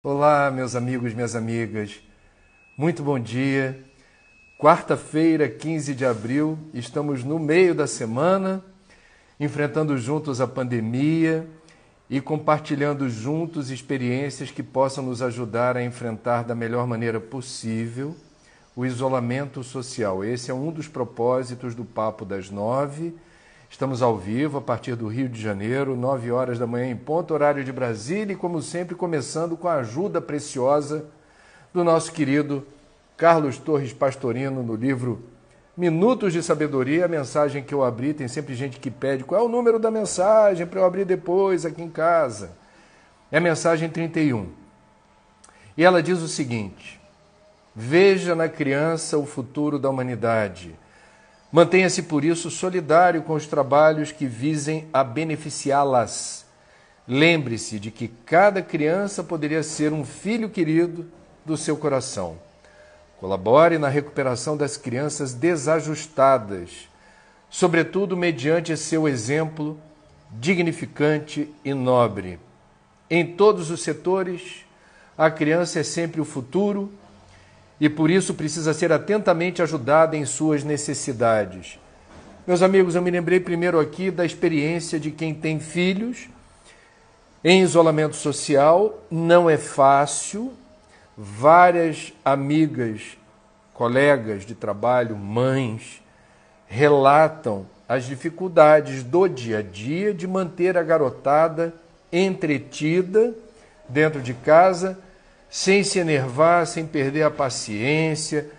Olá, meus amigos, minhas amigas. Muito bom dia. Quarta-feira, 15 de abril, estamos no meio da semana, enfrentando juntos a pandemia e compartilhando juntos experiências que possam nos ajudar a enfrentar da melhor maneira possível o isolamento social. Esse é um dos propósitos do Papo das Nove Estamos ao vivo a partir do Rio de Janeiro, 9 horas da manhã em ponto, horário de Brasília, e como sempre, começando com a ajuda preciosa do nosso querido Carlos Torres Pastorino no livro Minutos de Sabedoria, a mensagem que eu abri. Tem sempre gente que pede qual é o número da mensagem para eu abrir depois aqui em casa. É a mensagem 31. E ela diz o seguinte: Veja na criança o futuro da humanidade Mantenha-se, por isso, solidário com os trabalhos que visem a beneficiá-las. Lembre-se de que cada criança poderia ser um filho querido do seu coração. Colabore na recuperação das crianças desajustadas, sobretudo mediante seu exemplo dignificante e nobre. Em todos os setores, a criança é sempre o futuro e por isso precisa ser atentamente ajudada em suas necessidades. Meus amigos, eu me lembrei primeiro aqui da experiência de quem tem filhos em isolamento social, não é fácil. Várias amigas, colegas de trabalho, mães, relatam as dificuldades do dia a dia de manter a garotada entretida dentro de casa sem se enervar, sem perder a paciência.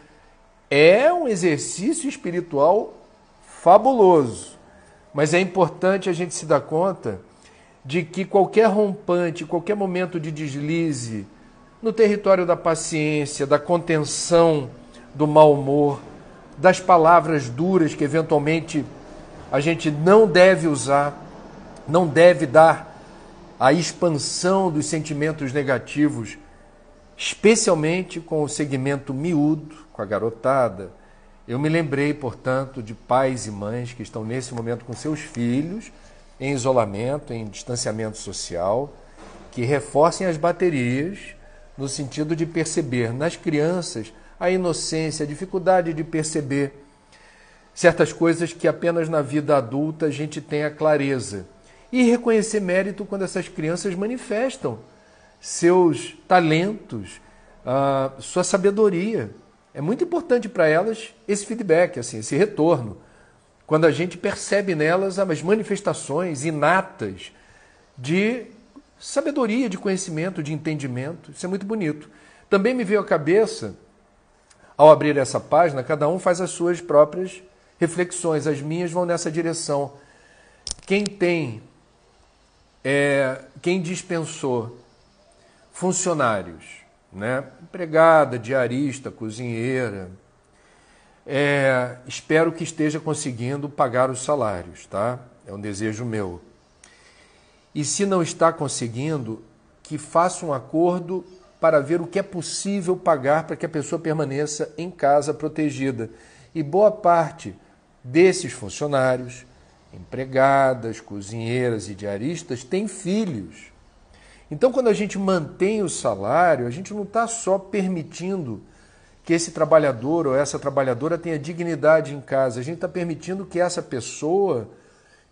É um exercício espiritual fabuloso, mas é importante a gente se dar conta de que qualquer rompante, qualquer momento de deslize no território da paciência, da contenção, do mau humor, das palavras duras que eventualmente a gente não deve usar, não deve dar a expansão dos sentimentos negativos especialmente com o segmento miúdo, com a garotada. Eu me lembrei, portanto, de pais e mães que estão nesse momento com seus filhos em isolamento, em distanciamento social, que reforcem as baterias no sentido de perceber nas crianças a inocência, a dificuldade de perceber certas coisas que apenas na vida adulta a gente tem a clareza. E reconhecer mérito quando essas crianças manifestam seus talentos, uh, sua sabedoria. É muito importante para elas esse feedback, assim, esse retorno. Quando a gente percebe nelas as manifestações inatas de sabedoria, de conhecimento, de entendimento. Isso é muito bonito. Também me veio à cabeça, ao abrir essa página, cada um faz as suas próprias reflexões. As minhas vão nessa direção. Quem tem, é, quem dispensou funcionários, né? empregada, diarista, cozinheira. É, espero que esteja conseguindo pagar os salários, tá? É um desejo meu. E se não está conseguindo, que faça um acordo para ver o que é possível pagar para que a pessoa permaneça em casa protegida. E boa parte desses funcionários, empregadas, cozinheiras e diaristas, têm filhos. Então, quando a gente mantém o salário, a gente não está só permitindo que esse trabalhador ou essa trabalhadora tenha dignidade em casa, a gente está permitindo que essa pessoa,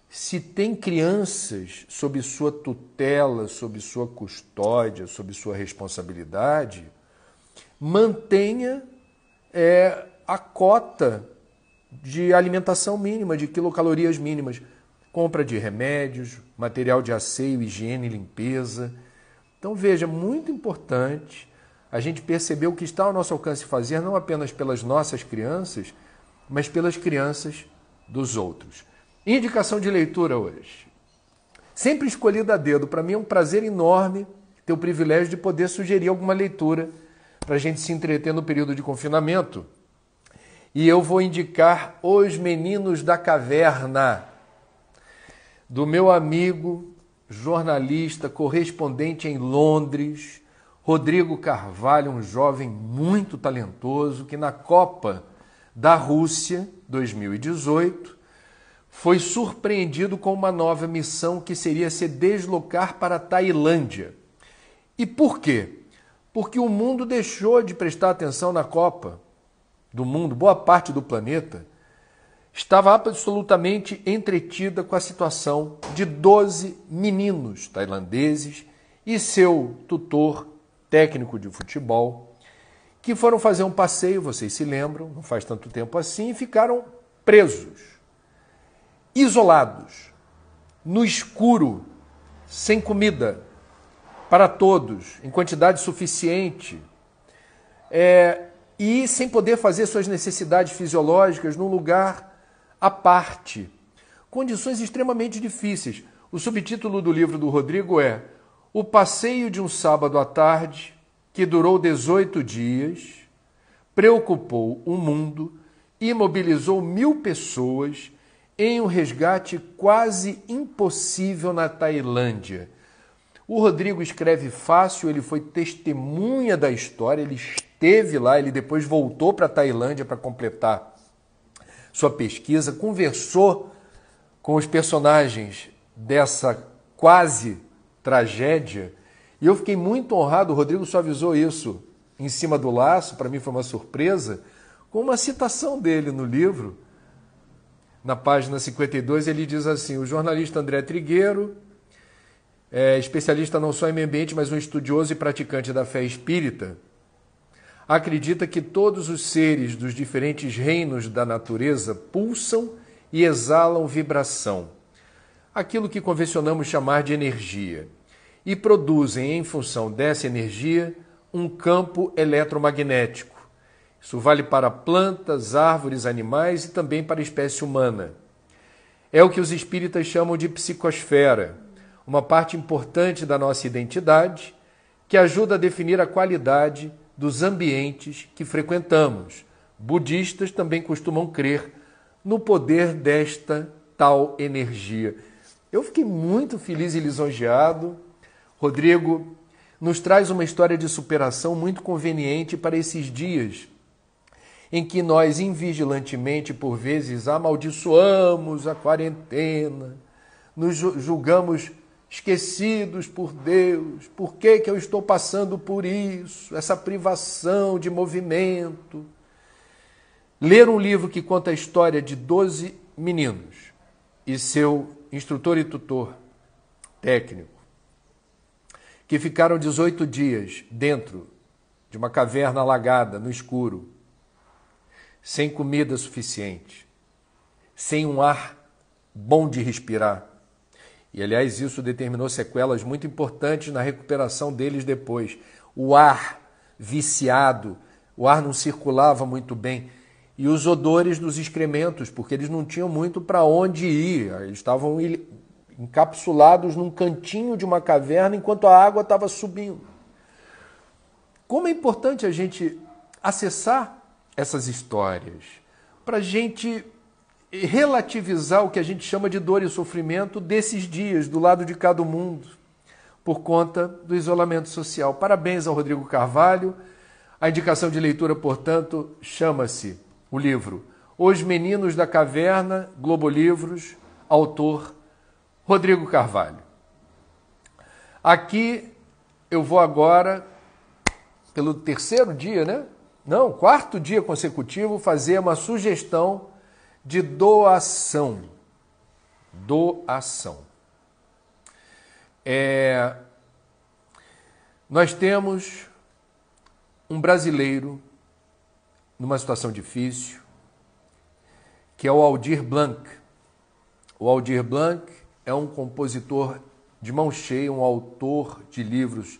se tem crianças sob sua tutela, sob sua custódia, sob sua responsabilidade, mantenha é, a cota de alimentação mínima, de quilocalorias mínimas compra de remédios, material de asseio, higiene e limpeza, então veja, é muito importante a gente perceber o que está ao nosso alcance fazer, não apenas pelas nossas crianças, mas pelas crianças dos outros. Indicação de leitura hoje. Sempre escolhida a dedo, para mim é um prazer enorme ter o privilégio de poder sugerir alguma leitura para a gente se entreter no período de confinamento. E eu vou indicar Os Meninos da Caverna, do meu amigo jornalista, correspondente em Londres, Rodrigo Carvalho, um jovem muito talentoso que na Copa da Rússia 2018 foi surpreendido com uma nova missão que seria se deslocar para a Tailândia. E por quê? Porque o mundo deixou de prestar atenção na Copa do mundo, boa parte do planeta estava absolutamente entretida com a situação de 12 meninos tailandeses e seu tutor técnico de futebol, que foram fazer um passeio, vocês se lembram, não faz tanto tempo assim, e ficaram presos, isolados, no escuro, sem comida para todos, em quantidade suficiente, é, e sem poder fazer suas necessidades fisiológicas num lugar à parte. Condições extremamente difíceis. O subtítulo do livro do Rodrigo é O Passeio de um Sábado à Tarde, que durou 18 dias, preocupou o mundo e mobilizou mil pessoas em um resgate quase impossível na Tailândia. O Rodrigo escreve fácil, ele foi testemunha da história, ele esteve lá, ele depois voltou para a Tailândia para completar sua pesquisa, conversou com os personagens dessa quase tragédia. E eu fiquei muito honrado, o Rodrigo só avisou isso em cima do laço, para mim foi uma surpresa, com uma citação dele no livro. Na página 52, ele diz assim: o jornalista André Trigueiro, é especialista não só em meio ambiente, mas um estudioso e praticante da fé espírita, acredita que todos os seres dos diferentes reinos da natureza pulsam e exalam vibração, aquilo que convencionamos chamar de energia, e produzem, em função dessa energia, um campo eletromagnético. Isso vale para plantas, árvores, animais e também para a espécie humana. É o que os espíritas chamam de psicosfera, uma parte importante da nossa identidade que ajuda a definir a qualidade dos ambientes que frequentamos. Budistas também costumam crer no poder desta tal energia. Eu fiquei muito feliz e lisonjeado. Rodrigo nos traz uma história de superação muito conveniente para esses dias em que nós invigilantemente, por vezes, amaldiçoamos a quarentena, nos julgamos esquecidos por Deus. Por que, que eu estou passando por isso? Essa privação de movimento. Ler um livro que conta a história de 12 meninos e seu instrutor e tutor técnico, que ficaram 18 dias dentro de uma caverna alagada, no escuro, sem comida suficiente, sem um ar bom de respirar e aliás, isso determinou sequelas muito importantes na recuperação deles depois. O ar viciado, o ar não circulava muito bem. E os odores dos excrementos, porque eles não tinham muito para onde ir, eles estavam encapsulados num cantinho de uma caverna enquanto a água estava subindo. Como é importante a gente acessar essas histórias para a gente relativizar o que a gente chama de dor e sofrimento desses dias, do lado de cada mundo, por conta do isolamento social. Parabéns ao Rodrigo Carvalho. A indicação de leitura, portanto, chama-se o livro Os Meninos da Caverna, Globo Livros, autor Rodrigo Carvalho. Aqui eu vou agora, pelo terceiro dia, né? Não, quarto dia consecutivo, fazer uma sugestão de doação. Doação. É, nós temos um brasileiro numa situação difícil, que é o Aldir Blanc. O Aldir Blanc é um compositor de mão cheia, um autor de livros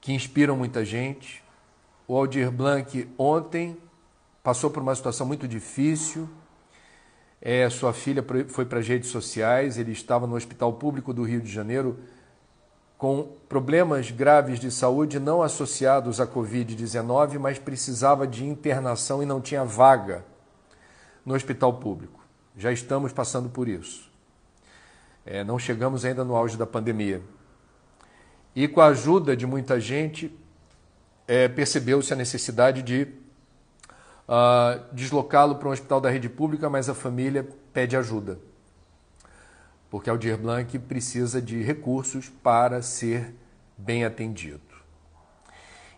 que inspiram muita gente. O Aldir Blanc ontem passou por uma situação muito difícil é, sua filha foi para as redes sociais, ele estava no Hospital Público do Rio de Janeiro com problemas graves de saúde não associados à Covid-19, mas precisava de internação e não tinha vaga no hospital público. Já estamos passando por isso. É, não chegamos ainda no auge da pandemia. E com a ajuda de muita gente, é, percebeu-se a necessidade de uh, deslocá-lo para um hospital da rede pública, mas a família pede ajuda. Porque Aldir Blanc precisa de recursos para ser bem atendido.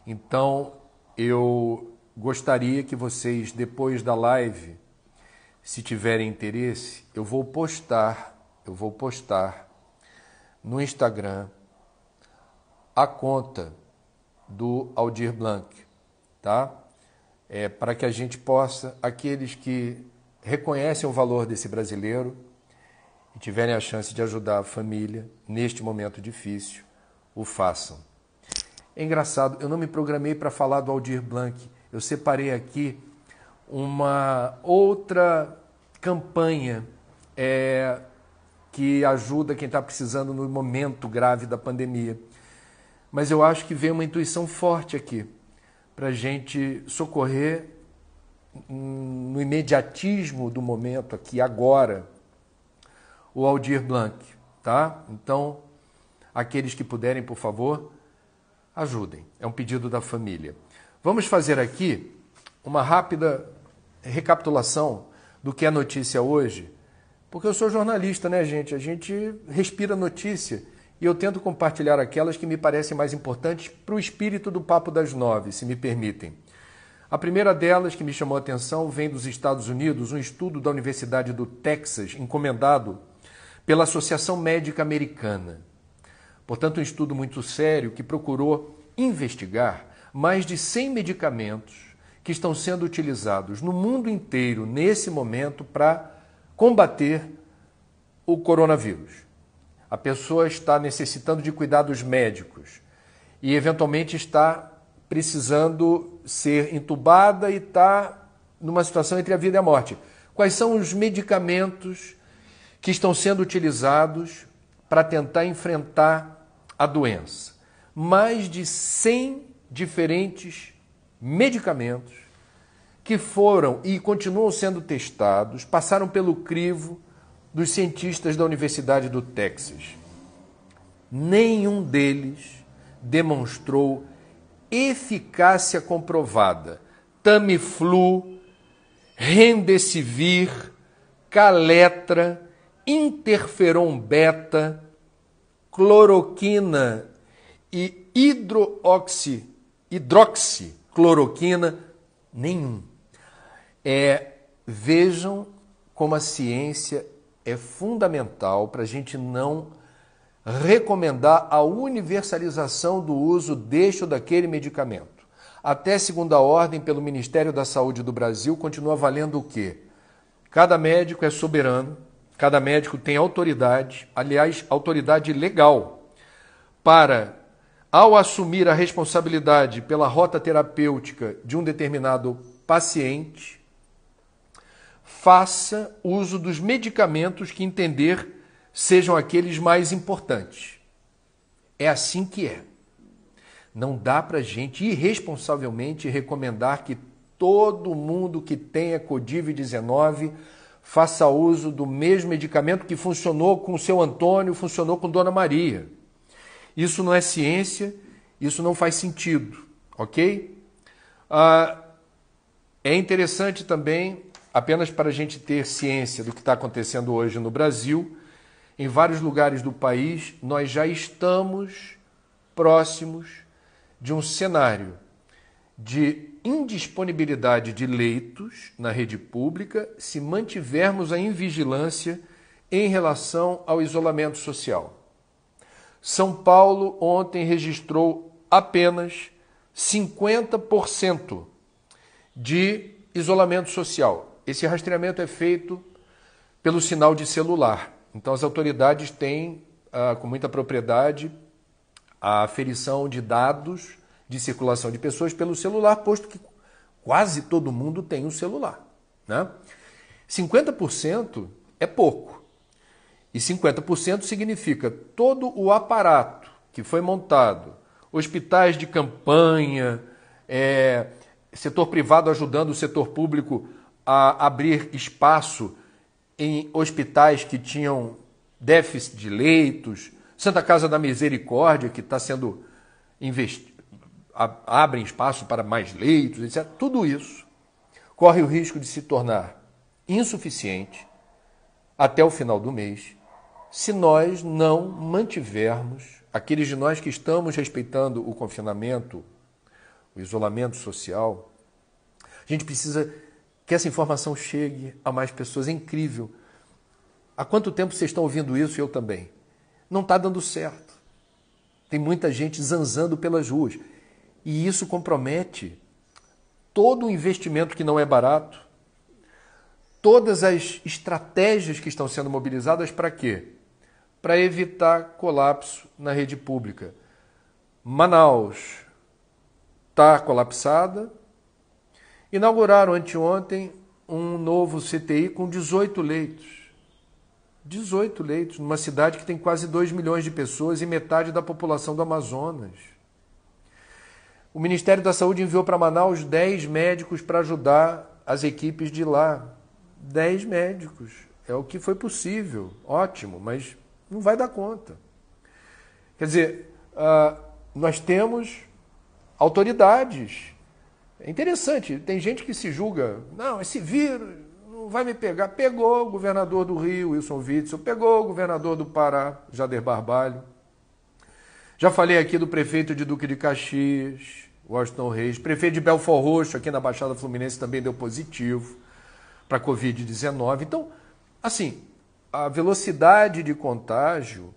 Então, eu gostaria que vocês, depois da live, se tiverem interesse, eu vou postar, eu vou postar no Instagram a conta do Aldir Blanc, tá? é, para que a gente possa, aqueles que reconhecem o valor desse brasileiro e tiverem a chance de ajudar a família neste momento difícil, o façam. É engraçado, eu não me programei para falar do Aldir Blanc. Eu separei aqui uma outra campanha é, que ajuda quem está precisando no momento grave da pandemia. Mas eu acho que vem uma intuição forte aqui para a gente socorrer no imediatismo do momento aqui, agora, o Aldir Blanc, tá? Então, aqueles que puderem, por favor, ajudem. É um pedido da família. Vamos fazer aqui uma rápida recapitulação do que é notícia hoje, porque eu sou jornalista, né, gente? A gente respira notícia e eu tento compartilhar aquelas que me parecem mais importantes para o espírito do Papo das Nove, se me permitem. A primeira delas que me chamou a atenção vem dos Estados Unidos, um estudo da Universidade do Texas, encomendado pela Associação Médica Americana. Portanto, um estudo muito sério que procurou investigar mais de 100 medicamentos que estão sendo utilizados no mundo inteiro nesse momento para combater o coronavírus a pessoa está necessitando de cuidados médicos e eventualmente está precisando ser entubada e está numa situação entre a vida e a morte. Quais são os medicamentos que estão sendo utilizados para tentar enfrentar a doença? Mais de 100 diferentes medicamentos que foram e continuam sendo testados, passaram pelo crivo dos cientistas da Universidade do Texas. Nenhum deles demonstrou eficácia comprovada. Tamiflu, Remdesivir, Caletra, interferon beta, cloroquina e hidroxi, hidroxicloroquina, nenhum. É, vejam como a ciência é fundamental para a gente não recomendar a universalização do uso deste ou daquele medicamento. Até segunda ordem pelo Ministério da Saúde do Brasil, continua valendo o quê? Cada médico é soberano, cada médico tem autoridade, aliás, autoridade legal, para, ao assumir a responsabilidade pela rota terapêutica de um determinado paciente, faça uso dos medicamentos que entender sejam aqueles mais importantes. É assim que é. Não dá para gente irresponsavelmente recomendar que todo mundo que tenha covid 19 faça uso do mesmo medicamento que funcionou com o seu Antônio, funcionou com Dona Maria. Isso não é ciência, isso não faz sentido, ok? Ah, é interessante também apenas para a gente ter ciência do que está acontecendo hoje no Brasil, em vários lugares do país, nós já estamos próximos de um cenário de indisponibilidade de leitos na rede pública se mantivermos a invigilância em relação ao isolamento social. São Paulo ontem registrou apenas 50% de isolamento social. Esse rastreamento é feito pelo sinal de celular. Então, as autoridades têm, ah, com muita propriedade, a aferição de dados de circulação de pessoas pelo celular, posto que quase todo mundo tem um celular. Né? 50% é pouco. E 50% significa todo o aparato que foi montado, hospitais de campanha, é, setor privado ajudando o setor público a abrir espaço em hospitais que tinham déficit de leitos, Santa Casa da Misericórdia, que está sendo investida, abre espaço para mais leitos, etc. Tudo isso corre o risco de se tornar insuficiente até o final do mês se nós não mantivermos, aqueles de nós que estamos respeitando o confinamento, o isolamento social, a gente precisa que essa informação chegue a mais pessoas. É incrível. Há quanto tempo vocês estão ouvindo isso e eu também? Não está dando certo. Tem muita gente zanzando pelas ruas. E isso compromete todo o investimento que não é barato, todas as estratégias que estão sendo mobilizadas para quê? Para evitar colapso na rede pública. Manaus está colapsada, Inauguraram anteontem um novo CTI com 18 leitos. 18 leitos, numa cidade que tem quase 2 milhões de pessoas e metade da população do Amazonas. O Ministério da Saúde enviou para Manaus 10 médicos para ajudar as equipes de lá. 10 médicos. É o que foi possível. Ótimo, mas não vai dar conta. Quer dizer, ah, nós temos autoridades é interessante, tem gente que se julga, não, esse vírus não vai me pegar. Pegou o governador do Rio, Wilson Witzel, pegou o governador do Pará, Jader Barbalho. Já falei aqui do prefeito de Duque de Caxias, Washington Reis, prefeito de Belfor Roxo, aqui na Baixada Fluminense, também deu positivo para a Covid-19. Então, assim, a velocidade de contágio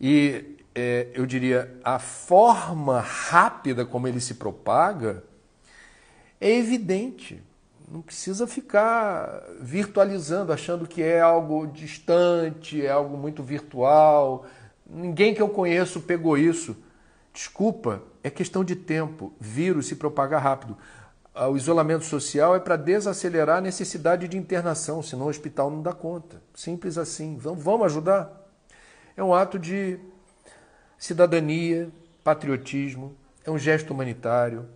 e, é, eu diria, a forma rápida como ele se propaga é evidente. Não precisa ficar virtualizando, achando que é algo distante, é algo muito virtual. Ninguém que eu conheço pegou isso. Desculpa, é questão de tempo. Vírus se propaga rápido. Ah, o isolamento social é para desacelerar a necessidade de internação, senão o hospital não dá conta. Simples assim. Vamos ajudar? É um ato de cidadania, patriotismo, é um gesto humanitário,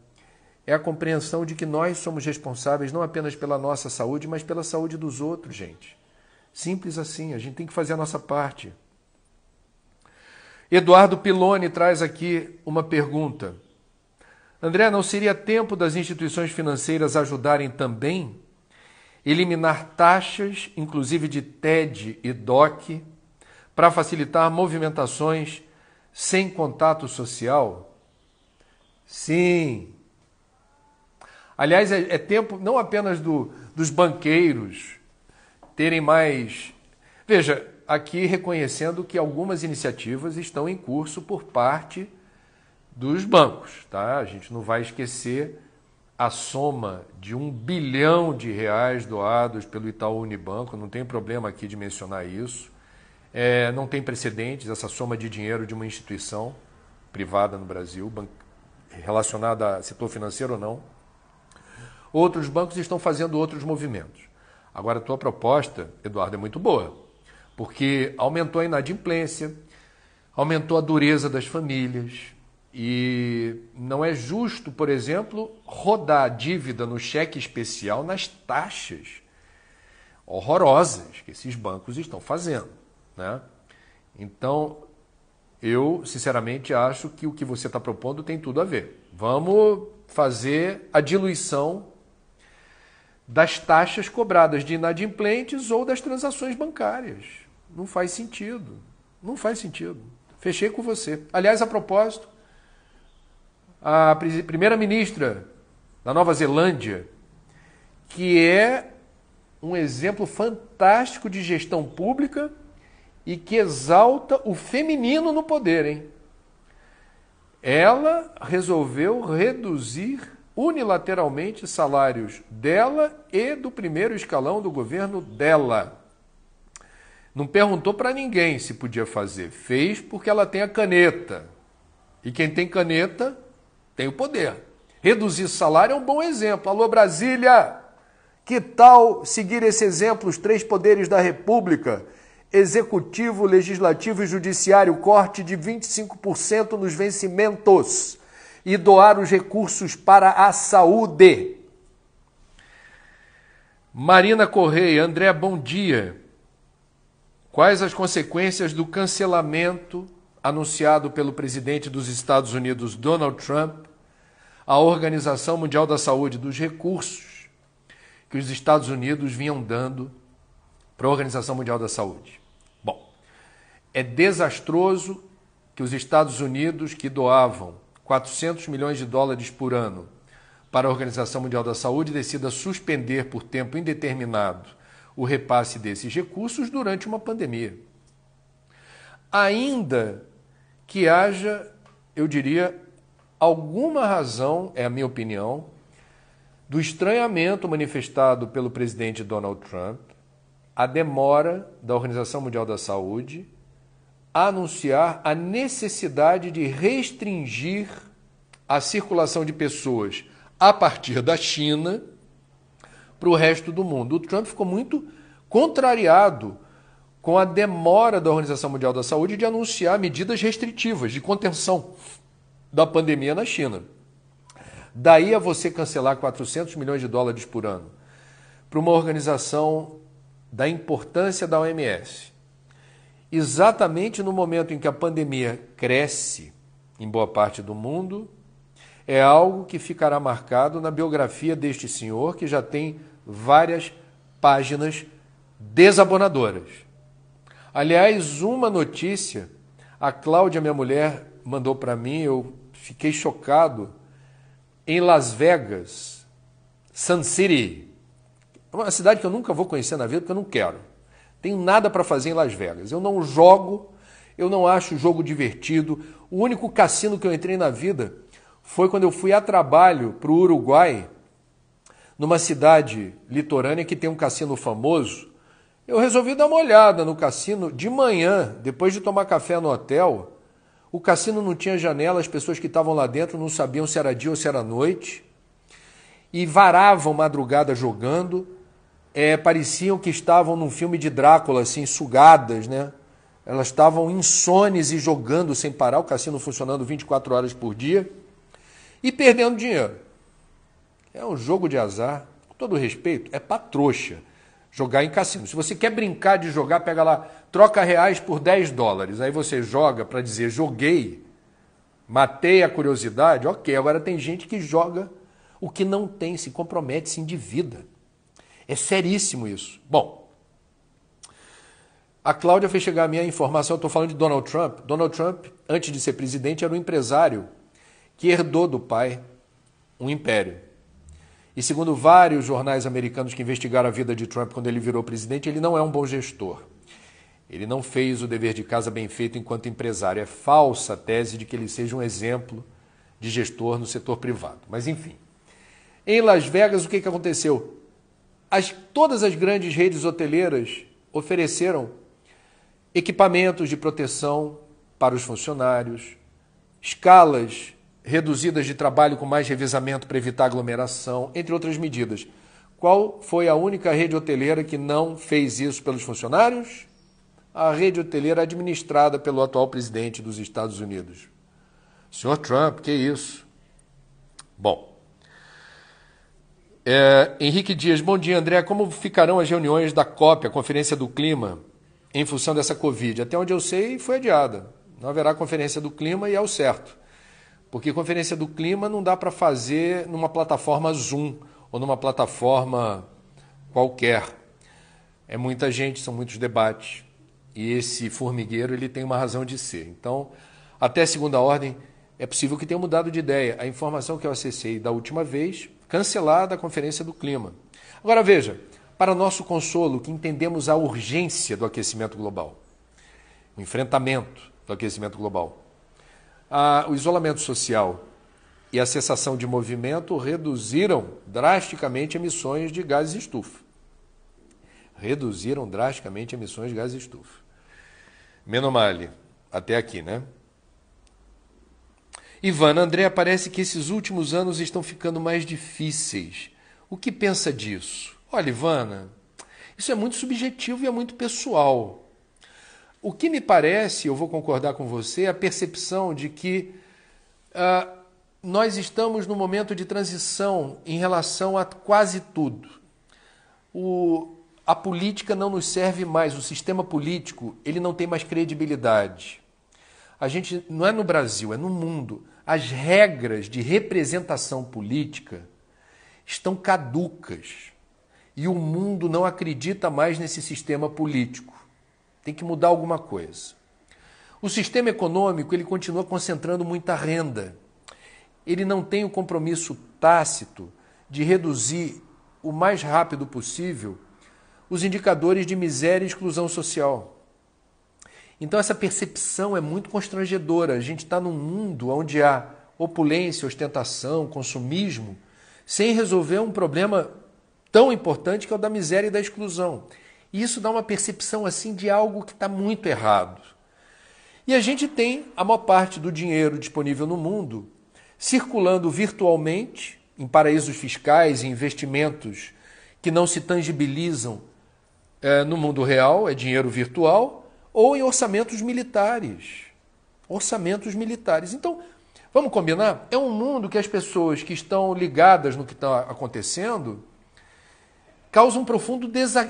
é a compreensão de que nós somos responsáveis não apenas pela nossa saúde, mas pela saúde dos outros, gente. Simples assim, a gente tem que fazer a nossa parte. Eduardo Piloni traz aqui uma pergunta. André, não seria tempo das instituições financeiras ajudarem também? Eliminar taxas, inclusive de TED e DOC, para facilitar movimentações sem contato social? Sim, Aliás, é, é tempo não apenas do, dos banqueiros terem mais. Veja, aqui reconhecendo que algumas iniciativas estão em curso por parte dos bancos, tá? A gente não vai esquecer a soma de um bilhão de reais doados pelo Itaú Unibanco, não tem problema aqui de mencionar isso. É, não tem precedentes essa soma de dinheiro de uma instituição privada no Brasil, relacionada a setor financeiro ou não. Outros bancos estão fazendo outros movimentos. Agora, a tua proposta, Eduardo, é muito boa, porque aumentou a inadimplência, aumentou a dureza das famílias. E não é justo, por exemplo, rodar a dívida no cheque especial nas taxas horrorosas que esses bancos estão fazendo. Né? Então, eu sinceramente acho que o que você está propondo tem tudo a ver. Vamos fazer a diluição das taxas cobradas de inadimplentes ou das transações bancárias. Não faz sentido. Não faz sentido. Fechei com você. Aliás, a propósito, a primeira-ministra da Nova Zelândia, que é um exemplo fantástico de gestão pública e que exalta o feminino no poder, hein? Ela resolveu reduzir unilateralmente salários dela e do primeiro escalão do governo dela. Não perguntou para ninguém se podia fazer, fez porque ela tem a caneta. E quem tem caneta tem o poder. Reduzir salário é um bom exemplo. Alô, Brasília! Que tal seguir esse exemplo, os três poderes da República? Executivo, Legislativo e Judiciário, corte de 25% nos vencimentos e doar os recursos para a saúde. Marina Correia, André, bom dia. Quais as consequências do cancelamento anunciado pelo presidente dos Estados Unidos, Donald Trump, à Organização Mundial da Saúde dos recursos que os Estados Unidos vinham dando para a Organização Mundial da Saúde? Bom, é desastroso que os Estados Unidos, que doavam 400 milhões de dólares por ano para a Organização Mundial da Saúde decida suspender por tempo indeterminado o repasse desses recursos durante uma pandemia. Ainda que haja, eu diria, alguma razão, é a minha opinião, do estranhamento manifestado pelo presidente Donald Trump, a demora da Organização Mundial da Saúde anunciar a necessidade de restringir a circulação de pessoas a partir da China para o resto do mundo. O Trump ficou muito contrariado com a demora da Organização Mundial da Saúde de anunciar medidas restritivas de contenção da pandemia na China. Daí a você cancelar 400 milhões de dólares por ano para uma organização da importância da OMS, exatamente no momento em que a pandemia cresce em boa parte do mundo, é algo que ficará marcado na biografia deste senhor, que já tem várias páginas desabonadoras. Aliás, uma notícia, a Cláudia, minha mulher, mandou para mim, eu fiquei chocado. Em Las Vegas, Sun City, é uma cidade que eu nunca vou conhecer na vida porque eu não quero. Tenho nada para fazer em Las Vegas. Eu não jogo, eu não acho o jogo divertido. O único cassino que eu entrei na vida foi quando eu fui a trabalho para o Uruguai, numa cidade litorânea que tem um cassino famoso. Eu resolvi dar uma olhada no cassino de manhã, depois de tomar café no hotel. O cassino não tinha janela, as pessoas que estavam lá dentro não sabiam se era dia ou se era noite. E varavam madrugada jogando é, pareciam que estavam num filme de Drácula, assim, sugadas, né? Elas estavam insones e jogando sem parar, o cassino funcionando 24 horas por dia e perdendo dinheiro. É um jogo de azar, com todo respeito, é patroxa jogar em cassino. Se você quer brincar de jogar, pega lá, troca reais por 10 dólares. Aí você joga para dizer joguei, matei a curiosidade. Ok, agora tem gente que joga o que não tem, se compromete, se endivida. É seríssimo isso. Bom, a Cláudia fez chegar a minha informação, estou falando de Donald Trump. Donald Trump, antes de ser presidente, era um empresário que herdou do pai um império. E segundo vários jornais americanos que investigaram a vida de Trump quando ele virou presidente, ele não é um bom gestor. Ele não fez o dever de casa bem feito enquanto empresário. É falsa a tese de que ele seja um exemplo de gestor no setor privado. Mas enfim. Em Las Vegas, o que aconteceu? as, todas as grandes redes hoteleiras ofereceram equipamentos de proteção para os funcionários, escalas reduzidas de trabalho com mais revezamento para evitar aglomeração, entre outras medidas. Qual foi a única rede hoteleira que não fez isso pelos funcionários? A rede hoteleira administrada pelo atual presidente dos Estados Unidos. Senhor Trump, que isso? Bom, é, Henrique Dias, bom dia, André. Como ficarão as reuniões da COP, a Conferência do Clima, em função dessa Covid? Até onde eu sei, foi adiada. Não haverá Conferência do Clima e é o certo. Porque Conferência do Clima não dá para fazer numa plataforma Zoom ou numa plataforma qualquer. É muita gente, são muitos debates. E esse formigueiro ele tem uma razão de ser. Então, até segunda ordem, é possível que tenha mudado de ideia. A informação que eu acessei da última vez cancelada a Conferência do Clima. Agora veja, para nosso consolo, que entendemos a urgência do aquecimento global, o enfrentamento do aquecimento global, a, o isolamento social e a cessação de movimento reduziram drasticamente emissões de gases de estufa. Reduziram drasticamente emissões de gases de estufa. Menomale, até aqui, né? Ivan André, parece que esses últimos anos estão ficando mais difíceis. O que pensa disso? Olha, Ivana, isso é muito subjetivo e é muito pessoal. O que me parece, eu vou concordar com você, é a percepção de que uh, nós estamos num momento de transição em relação a quase tudo. O, a política não nos serve mais, o sistema político ele não tem mais credibilidade a gente não é no Brasil, é no mundo. As regras de representação política estão caducas e o mundo não acredita mais nesse sistema político. Tem que mudar alguma coisa. O sistema econômico ele continua concentrando muita renda. Ele não tem o compromisso tácito de reduzir o mais rápido possível os indicadores de miséria e exclusão social. Então essa percepção é muito constrangedora. A gente está num mundo onde há opulência, ostentação, consumismo, sem resolver um problema tão importante que é o da miséria e da exclusão. E isso dá uma percepção assim de algo que está muito errado. E a gente tem a maior parte do dinheiro disponível no mundo circulando virtualmente em paraísos fiscais e investimentos que não se tangibilizam é, no mundo real, é dinheiro virtual, ou em orçamentos militares. Orçamentos militares. Então, vamos combinar? É um mundo que as pessoas que estão ligadas no que está acontecendo causam um profundo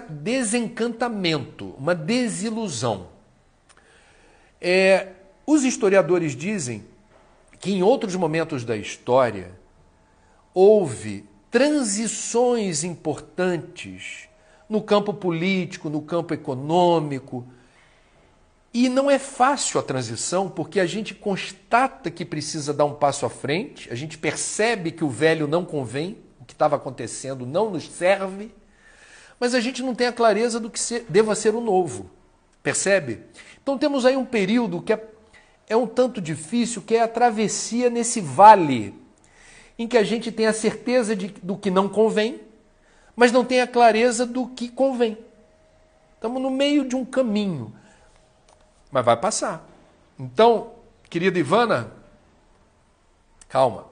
desencantamento, uma desilusão. É, os historiadores dizem que em outros momentos da história houve transições importantes no campo político, no campo econômico, e não é fácil a transição, porque a gente constata que precisa dar um passo à frente, a gente percebe que o velho não convém, o que estava acontecendo não nos serve, mas a gente não tem a clareza do que ser, deva ser o novo. Percebe? Então temos aí um período que é, é um tanto difícil, que é a travessia nesse vale, em que a gente tem a certeza de, do que não convém, mas não tem a clareza do que convém. Estamos no meio de um caminho. Mas vai passar. Então, querida Ivana, calma.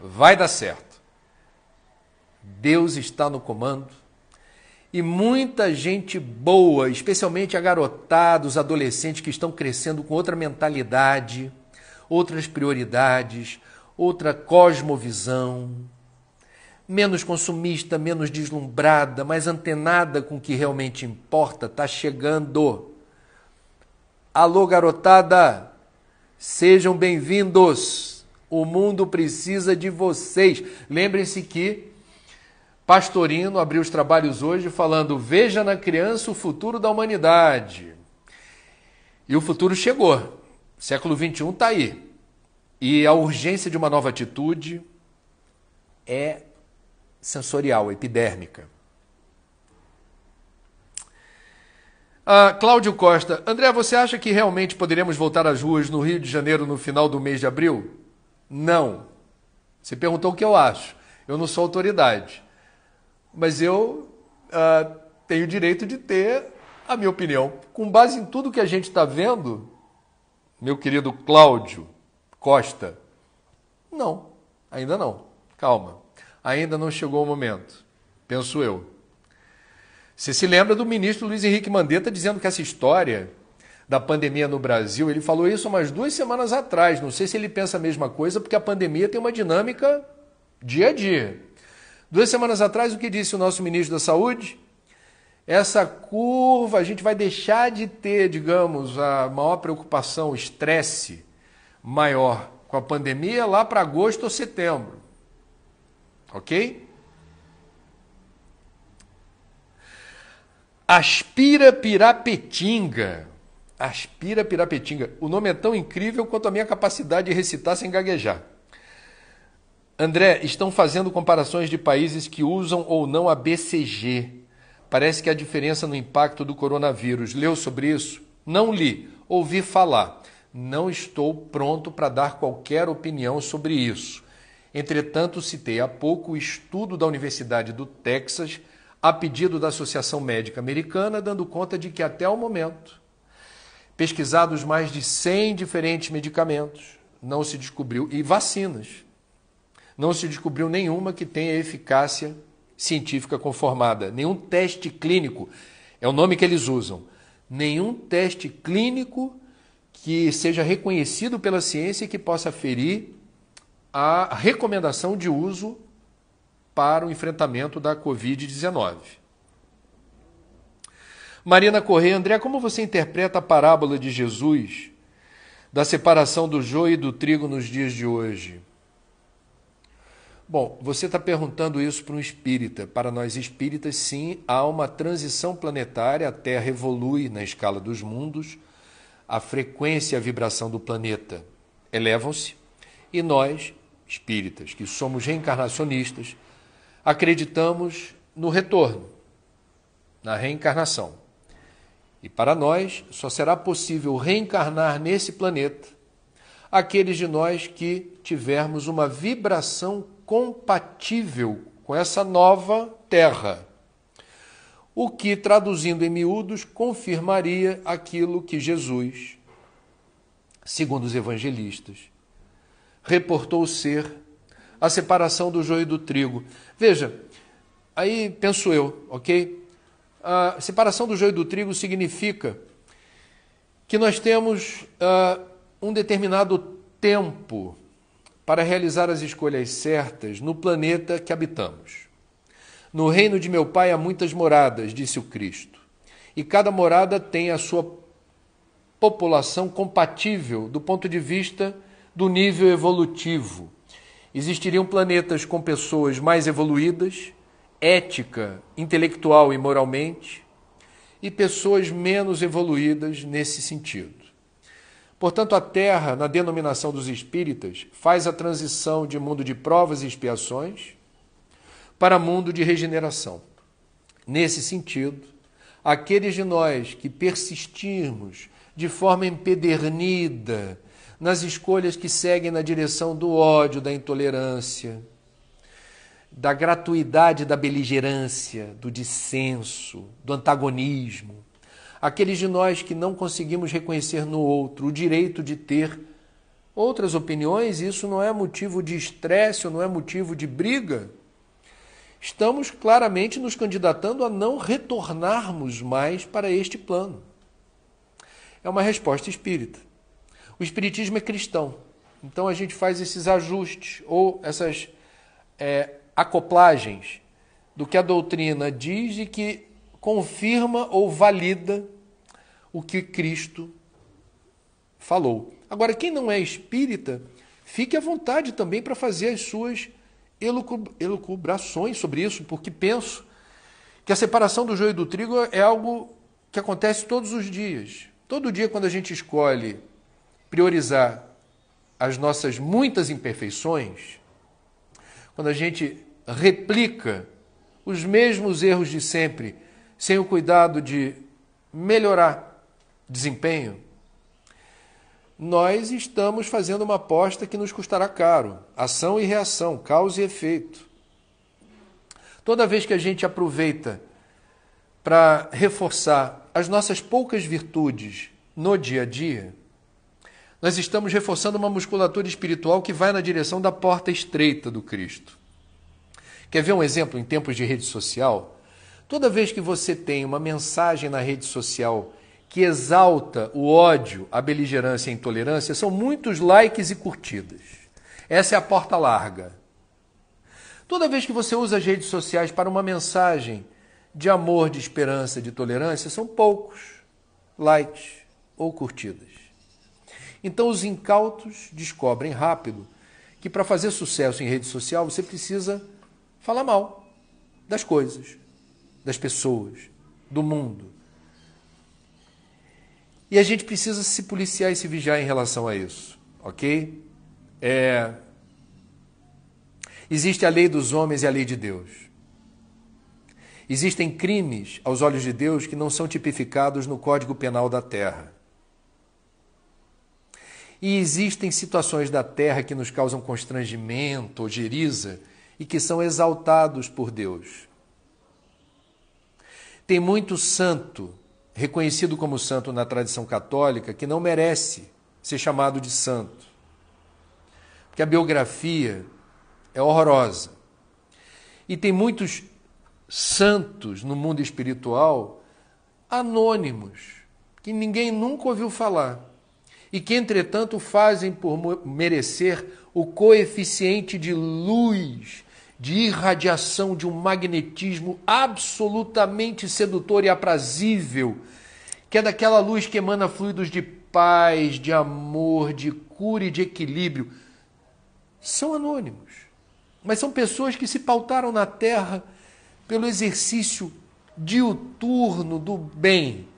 Vai dar certo. Deus está no comando. E muita gente boa, especialmente a garotada, os adolescentes que estão crescendo com outra mentalidade, outras prioridades, outra cosmovisão, menos consumista, menos deslumbrada, mais antenada com o que realmente importa, está chegando. Alô, garotada! Sejam bem-vindos! O mundo precisa de vocês. Lembrem-se que Pastorino abriu os trabalhos hoje falando: Veja na criança o futuro da humanidade. E o futuro chegou. século XXI está aí. E a urgência de uma nova atitude é sensorial, epidérmica. Uh, Cláudio Costa, André, você acha que realmente poderemos voltar às ruas no Rio de Janeiro no final do mês de abril? Não. Você perguntou o que eu acho. Eu não sou autoridade. Mas eu uh, tenho o direito de ter a minha opinião. Com base em tudo que a gente está vendo, meu querido Cláudio Costa, não, ainda não. Calma. Ainda não chegou o momento, penso eu. Você se lembra do ministro Luiz Henrique Mandetta dizendo que essa história da pandemia no Brasil, ele falou isso umas duas semanas atrás. Não sei se ele pensa a mesma coisa, porque a pandemia tem uma dinâmica dia a dia. Duas semanas atrás, o que disse o nosso ministro da Saúde? Essa curva, a gente vai deixar de ter, digamos, a maior preocupação, o estresse maior com a pandemia lá para agosto ou setembro. Ok? Aspira Pirapetinga. Aspira Pirapetinga. O nome é tão incrível quanto a minha capacidade de recitar sem gaguejar. André, estão fazendo comparações de países que usam ou não a BCG. Parece que há diferença no impacto do coronavírus. Leu sobre isso? Não li, ouvi falar. Não estou pronto para dar qualquer opinião sobre isso. Entretanto, citei há pouco o estudo da Universidade do Texas a pedido da Associação Médica Americana, dando conta de que até o momento, pesquisados mais de 100 diferentes medicamentos, não se descobriu e vacinas. Não se descobriu nenhuma que tenha eficácia científica conformada, nenhum teste clínico, é o nome que eles usam. Nenhum teste clínico que seja reconhecido pela ciência e que possa ferir a recomendação de uso para o enfrentamento da Covid-19. Marina Correia, André, como você interpreta a parábola de Jesus da separação do joio e do trigo nos dias de hoje? Bom, você está perguntando isso para um espírita. Para nós espíritas, sim, há uma transição planetária, a Terra evolui na escala dos mundos, a frequência e a vibração do planeta elevam-se, e nós, espíritas, que somos reencarnacionistas, acreditamos no retorno, na reencarnação. E para nós só será possível reencarnar nesse planeta aqueles de nós que tivermos uma vibração compatível com essa nova Terra. O que, traduzindo em miúdos, confirmaria aquilo que Jesus, segundo os evangelistas, reportou ser a separação do joio e do trigo. Veja, aí penso eu, ok? A separação do joio e do trigo significa que nós temos uh, um determinado tempo para realizar as escolhas certas no planeta que habitamos. No reino de meu pai há muitas moradas, disse o Cristo, e cada morada tem a sua população compatível do ponto de vista do nível evolutivo existiriam planetas com pessoas mais evoluídas, ética, intelectual e moralmente, e pessoas menos evoluídas nesse sentido. Portanto, a Terra, na denominação dos espíritas, faz a transição de mundo de provas e expiações para mundo de regeneração. Nesse sentido, aqueles de nós que persistirmos de forma empedernida nas escolhas que seguem na direção do ódio, da intolerância, da gratuidade da beligerância, do dissenso, do antagonismo. Aqueles de nós que não conseguimos reconhecer no outro o direito de ter outras opiniões, isso não é motivo de estresse ou não é motivo de briga. Estamos claramente nos candidatando a não retornarmos mais para este plano. É uma resposta espírita. O Espiritismo é cristão, então a gente faz esses ajustes ou essas é, acoplagens do que a doutrina diz e que confirma ou valida o que Cristo falou. Agora, quem não é espírita, fique à vontade também para fazer as suas elucubrações sobre isso, porque penso que a separação do joio e do trigo é algo que acontece todos os dias. Todo dia, quando a gente escolhe priorizar as nossas muitas imperfeições, quando a gente replica os mesmos erros de sempre, sem o cuidado de melhorar desempenho, nós estamos fazendo uma aposta que nos custará caro. Ação e reação, causa e efeito. Toda vez que a gente aproveita para reforçar as nossas poucas virtudes no dia a dia, nós estamos reforçando uma musculatura espiritual que vai na direção da porta estreita do Cristo. Quer ver um exemplo em tempos de rede social? Toda vez que você tem uma mensagem na rede social que exalta o ódio, a beligerância e a intolerância, são muitos likes e curtidas. Essa é a porta larga. Toda vez que você usa as redes sociais para uma mensagem de amor, de esperança, de tolerância, são poucos likes ou curtidas. Então, os incautos descobrem rápido que para fazer sucesso em rede social você precisa falar mal das coisas, das pessoas, do mundo. E a gente precisa se policiar e se vigiar em relação a isso, ok? É... Existe a lei dos homens e a lei de Deus. Existem crimes aos olhos de Deus que não são tipificados no Código Penal da Terra. E existem situações da terra que nos causam constrangimento, ou geriza e que são exaltados por Deus. Tem muito santo, reconhecido como santo na tradição católica, que não merece ser chamado de santo. Porque a biografia é horrorosa. E tem muitos santos no mundo espiritual anônimos, que ninguém nunca ouviu falar e que, entretanto, fazem por merecer o coeficiente de luz, de irradiação de um magnetismo absolutamente sedutor e aprazível, que é daquela luz que emana fluidos de paz, de amor, de cura e de equilíbrio. São anônimos, mas são pessoas que se pautaram na Terra pelo exercício diuturno do bem,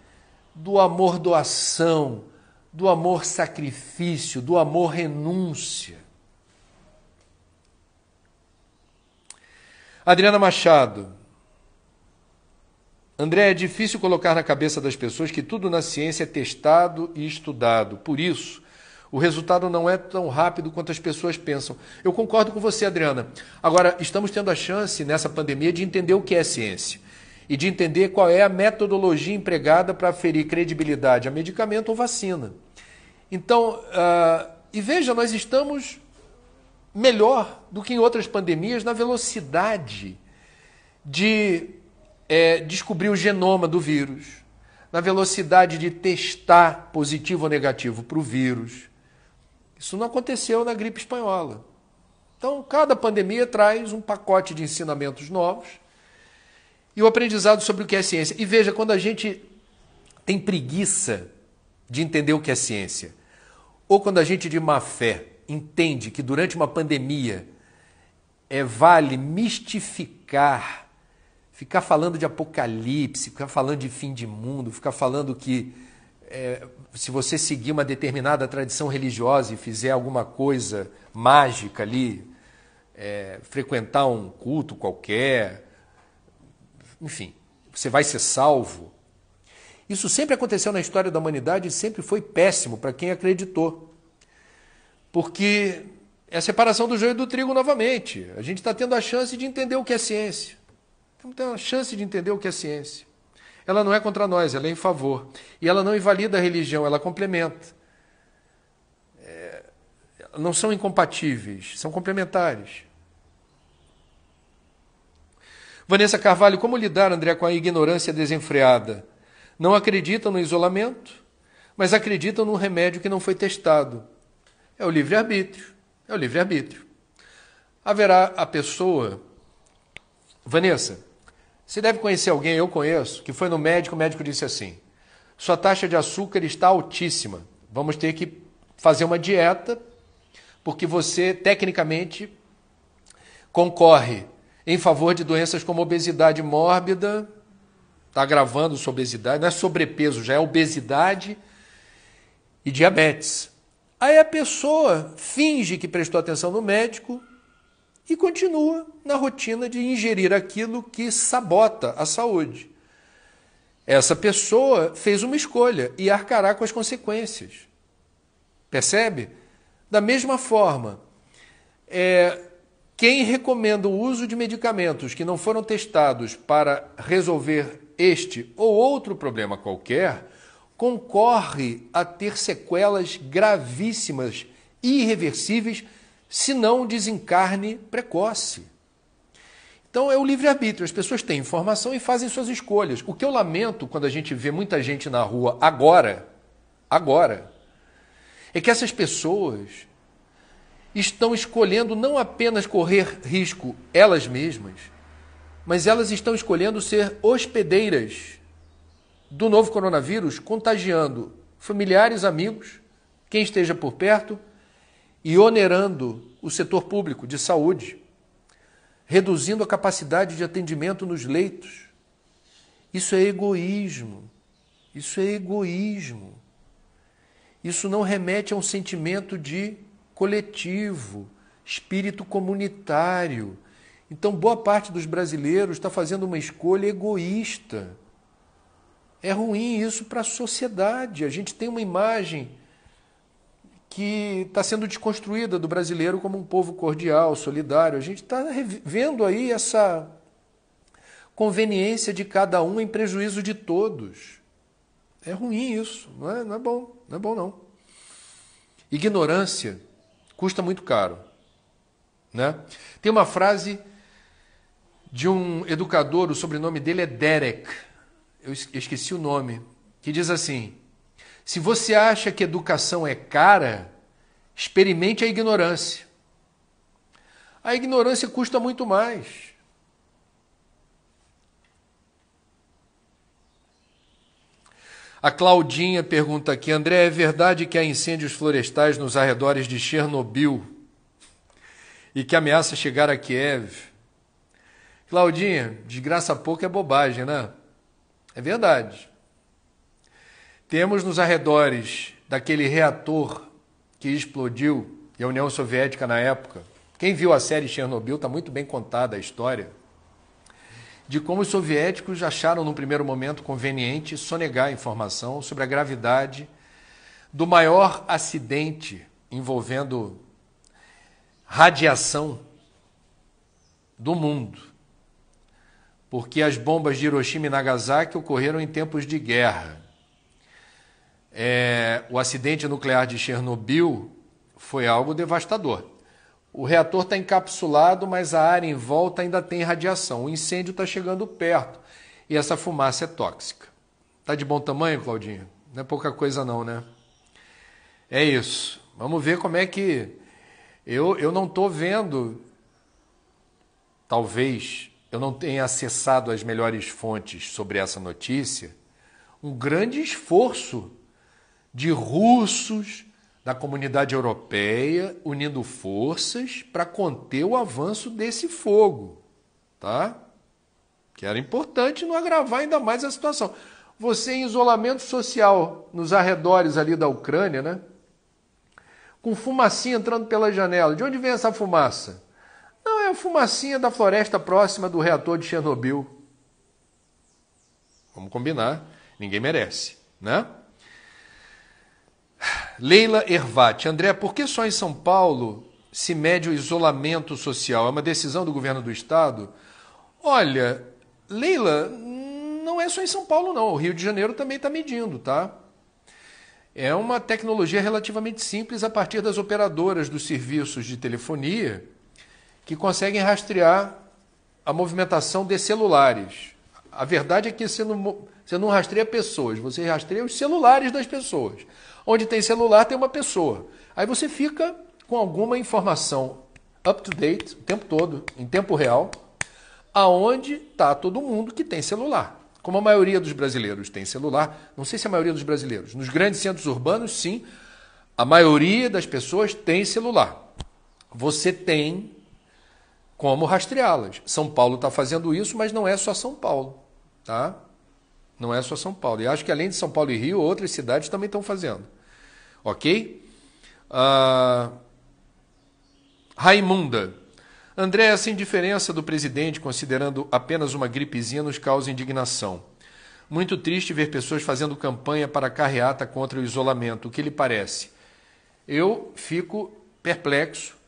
do amor doação, do amor sacrifício, do amor renúncia. Adriana Machado. André, é difícil colocar na cabeça das pessoas que tudo na ciência é testado e estudado. Por isso, o resultado não é tão rápido quanto as pessoas pensam. Eu concordo com você, Adriana. Agora, estamos tendo a chance nessa pandemia de entender o que é ciência e de entender qual é a metodologia empregada para aferir credibilidade a medicamento ou vacina. Então, uh, e veja, nós estamos melhor do que em outras pandemias na velocidade de é, descobrir o genoma do vírus, na velocidade de testar positivo ou negativo para o vírus. Isso não aconteceu na gripe espanhola. Então, cada pandemia traz um pacote de ensinamentos novos e o aprendizado sobre o que é ciência. E veja, quando a gente tem preguiça de entender o que é ciência, ou quando a gente de má fé entende que durante uma pandemia é vale mistificar, ficar falando de apocalipse, ficar falando de fim de mundo, ficar falando que é, se você seguir uma determinada tradição religiosa e fizer alguma coisa mágica ali, é, frequentar um culto qualquer, enfim, você vai ser salvo. Isso sempre aconteceu na história da humanidade e sempre foi péssimo para quem acreditou. Porque é a separação do joio do trigo novamente. A gente está tendo a chance de entender o que é ciência. Estamos tendo a chance de entender o que é ciência. Ela não é contra nós, ela é em favor. E ela não invalida a religião, ela complementa. É... não são incompatíveis, são complementares. Vanessa Carvalho, como lidar, André, com a ignorância desenfreada? Não acreditam no isolamento, mas acreditam num remédio que não foi testado. É o livre-arbítrio. É o livre-arbítrio. Haverá a pessoa. Vanessa, você deve conhecer alguém, eu conheço, que foi no médico, o médico disse assim: sua taxa de açúcar está altíssima. Vamos ter que fazer uma dieta, porque você, tecnicamente, concorre em favor de doenças como obesidade mórbida, está agravando sua obesidade, não é sobrepeso, já é obesidade e diabetes. Aí a pessoa finge que prestou atenção no médico e continua na rotina de ingerir aquilo que sabota a saúde. Essa pessoa fez uma escolha e arcará com as consequências. Percebe? Da mesma forma, é, quem recomenda o uso de medicamentos que não foram testados para resolver este ou outro problema qualquer, concorre a ter sequelas gravíssimas irreversíveis, se não desencarne precoce. Então é o livre-arbítrio, as pessoas têm informação e fazem suas escolhas. O que eu lamento quando a gente vê muita gente na rua agora, agora, é que essas pessoas estão escolhendo não apenas correr risco elas mesmas, mas elas estão escolhendo ser hospedeiras do novo coronavírus, contagiando familiares, amigos, quem esteja por perto e onerando o setor público de saúde, reduzindo a capacidade de atendimento nos leitos. Isso é egoísmo. Isso é egoísmo. Isso não remete a um sentimento de coletivo, espírito comunitário então, boa parte dos brasileiros está fazendo uma escolha egoísta. É ruim isso para a sociedade. A gente tem uma imagem que está sendo desconstruída do brasileiro como um povo cordial, solidário. A gente está vendo aí essa conveniência de cada um em prejuízo de todos. É ruim isso, não é, não é bom, não é bom não. Ignorância custa muito caro. Né? Tem uma frase de um educador, o sobrenome dele é Derek, eu esqueci o nome, que diz assim: se você acha que educação é cara, experimente a ignorância. A ignorância custa muito mais. A Claudinha pergunta aqui, André, é verdade que há incêndios florestais nos arredores de Chernobyl e que ameaça chegar a Kiev? Claudinha, desgraça pouco é bobagem, né? É verdade. Temos nos arredores daquele reator que explodiu e a União Soviética na época. Quem viu a série Chernobyl está muito bem contada a história de como os soviéticos acharam num primeiro momento conveniente sonegar informação sobre a gravidade do maior acidente envolvendo radiação do mundo porque as bombas de Hiroshima e Nagasaki ocorreram em tempos de guerra. É, o acidente nuclear de Chernobyl foi algo devastador. O reator está encapsulado, mas a área em volta ainda tem radiação. O incêndio está chegando perto e essa fumaça é tóxica. Tá de bom tamanho, Claudinho? Não é pouca coisa não, né? É isso. Vamos ver como é que eu, eu não estou vendo, talvez, eu não tenha acessado as melhores fontes sobre essa notícia, um grande esforço de russos da comunidade europeia unindo forças para conter o avanço desse fogo, tá? Que era importante não agravar ainda mais a situação. Você em isolamento social nos arredores ali da Ucrânia, né? Com fumacinha entrando pela janela. De onde vem essa fumaça? a fumacinha da floresta próxima do reator de Chernobyl? Vamos combinar, ninguém merece, né? Leila Ervati, André, por que só em São Paulo se mede o isolamento social? É uma decisão do governo do estado? Olha, Leila, não é só em São Paulo, não. O Rio de Janeiro também está medindo, tá? É uma tecnologia relativamente simples a partir das operadoras dos serviços de telefonia que conseguem rastrear a movimentação de celulares. A verdade é que você não, você não rastreia pessoas, você rastreia os celulares das pessoas. Onde tem celular, tem uma pessoa. Aí você fica com alguma informação up to date o tempo todo, em tempo real, aonde está todo mundo que tem celular. Como a maioria dos brasileiros tem celular, não sei se a maioria dos brasileiros, nos grandes centros urbanos, sim, a maioria das pessoas tem celular. Você tem como rastreá-las. São Paulo está fazendo isso, mas não é só São Paulo, tá? Não é só São Paulo. E acho que além de São Paulo e Rio, outras cidades também estão fazendo, ok? Uh... Raimunda. André, essa indiferença do presidente, considerando apenas uma gripezinha, nos causa indignação. Muito triste ver pessoas fazendo campanha para carreata contra o isolamento. O que lhe parece? Eu fico perplexo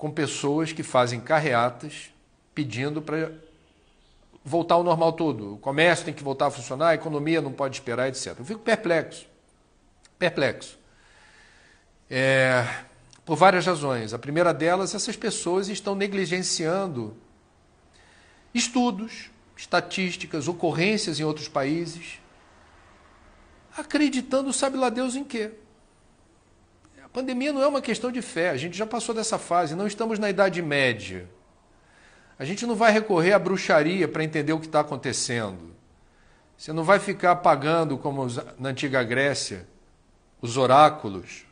com pessoas que fazem carreatas pedindo para voltar ao normal todo. O comércio tem que voltar a funcionar, a economia não pode esperar, etc. Eu fico perplexo. Perplexo. É, por várias razões. A primeira delas, essas pessoas estão negligenciando estudos, estatísticas, ocorrências em outros países, acreditando, sabe lá Deus em quê? pandemia não é uma questão de fé, a gente já passou dessa fase, não estamos na Idade Média. A gente não vai recorrer à bruxaria para entender o que está acontecendo. Você não vai ficar pagando, como na antiga Grécia, os oráculos